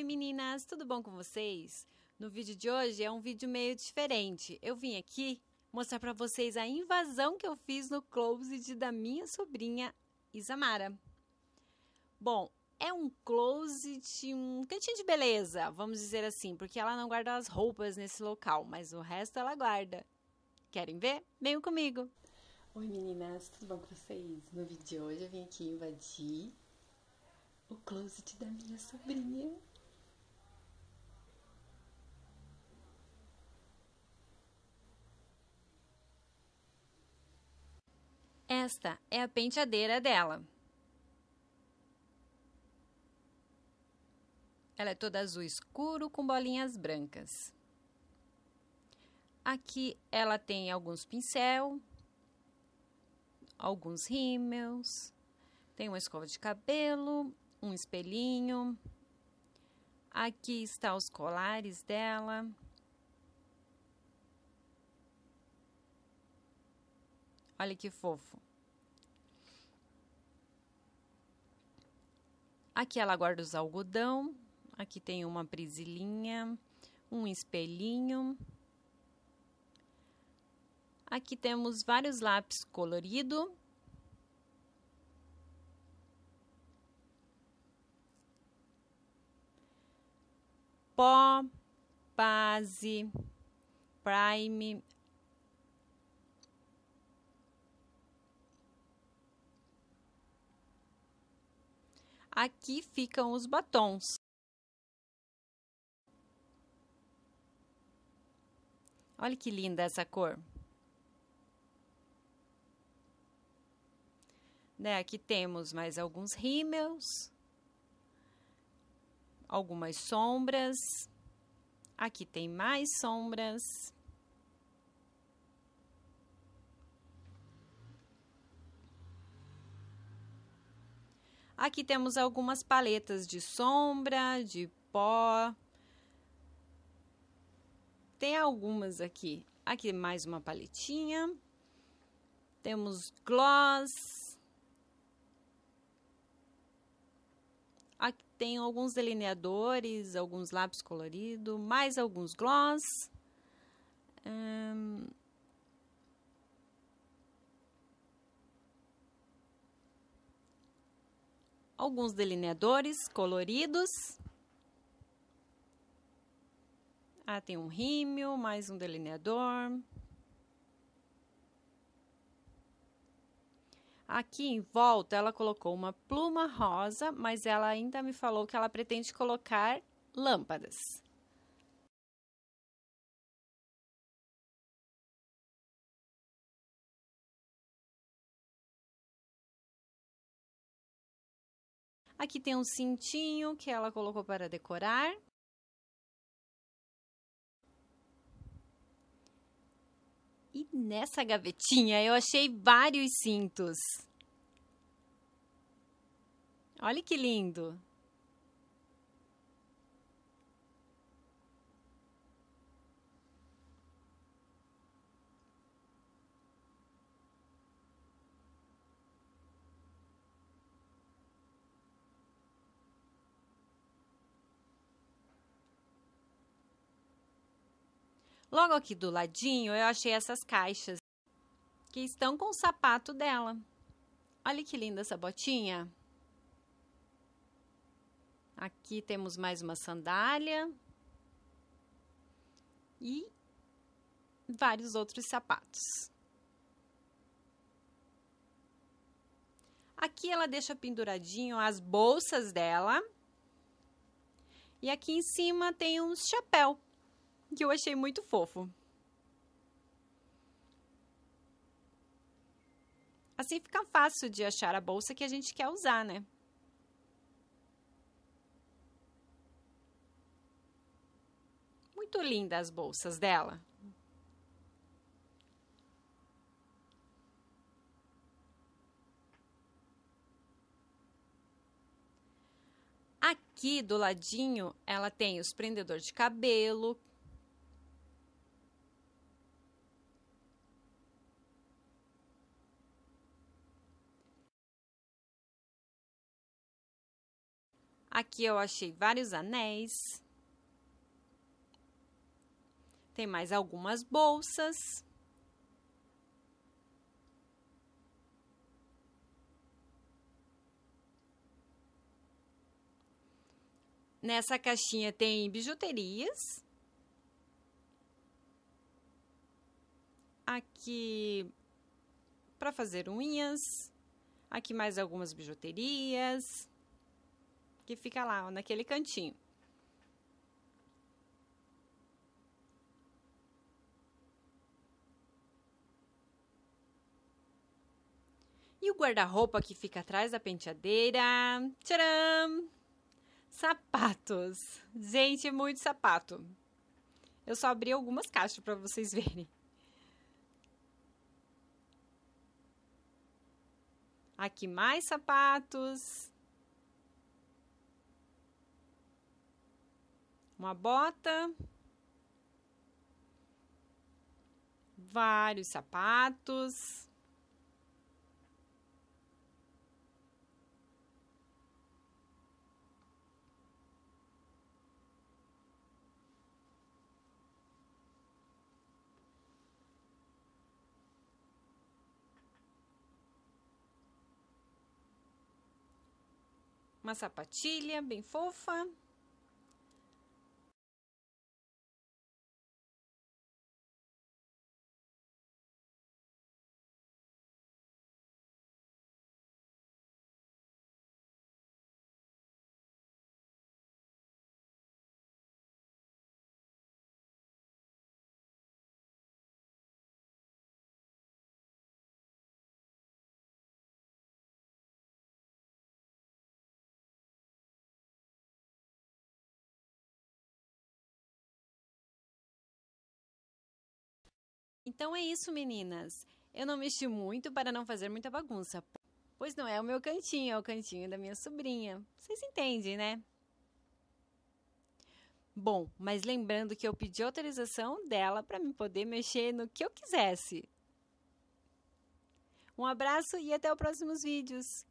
Oi meninas, tudo bom com vocês? No vídeo de hoje é um vídeo meio diferente. Eu vim aqui mostrar para vocês a invasão que eu fiz no closet da minha sobrinha Isamara. Bom, é um closet, um cantinho de beleza, vamos dizer assim, porque ela não guarda as roupas nesse local, mas o resto ela guarda. Querem ver? Venham comigo! Oi meninas, tudo bom com vocês? No vídeo de hoje eu vim aqui invadir o closet da minha sobrinha. Esta é a penteadeira dela. Ela é toda azul escuro com bolinhas brancas. Aqui ela tem alguns pincel, alguns rímels, tem uma escova de cabelo, um espelhinho. Aqui está os colares dela. Olha que fofo. Aqui ela guarda os algodão. Aqui tem uma prisilinha, um espelhinho. Aqui temos vários lápis colorido. Pó, base, prime, Aqui ficam os batons. Olha que linda essa cor. Né, aqui temos mais alguns rímels, algumas sombras. Aqui tem mais sombras. Aqui temos algumas paletas de sombra, de pó. Tem algumas aqui. Aqui mais uma paletinha. Temos gloss. Aqui tem alguns delineadores, alguns lápis colorido, mais alguns gloss. Hum, alguns delineadores coloridos. Ah, tem um rímel, mais um delineador. Aqui em volta ela colocou uma pluma rosa, mas ela ainda me falou que ela pretende colocar lâmpadas. Aqui tem um cintinho que ela colocou para decorar. E nessa gavetinha eu achei vários cintos. Olha que lindo! Logo aqui do ladinho, eu achei essas caixas que estão com o sapato dela. Olha que linda essa botinha. Aqui temos mais uma sandália e vários outros sapatos. Aqui ela deixa penduradinho as bolsas dela. E aqui em cima tem um chapéu que eu achei muito fofo. Assim fica fácil de achar a bolsa que a gente quer usar, né? Muito linda as bolsas dela. Aqui do ladinho, ela tem os prendedor de cabelo, Aqui eu achei vários anéis. Tem mais algumas bolsas. Nessa caixinha tem bijuterias. Aqui para fazer unhas. Aqui mais algumas bijuterias que fica lá, ó, naquele cantinho. E o guarda-roupa que fica atrás da penteadeira. Tcharam! Sapatos. Gente, muito sapato. Eu só abri algumas caixas para vocês verem. Aqui mais sapatos. uma bota, vários sapatos. Uma sapatilha bem fofa. Então é isso, meninas. Eu não mexi muito para não fazer muita bagunça, pois não é o meu cantinho, é o cantinho da minha sobrinha. Vocês entendem, né? Bom, mas lembrando que eu pedi autorização dela para me poder mexer no que eu quisesse. Um abraço e até os próximos vídeos!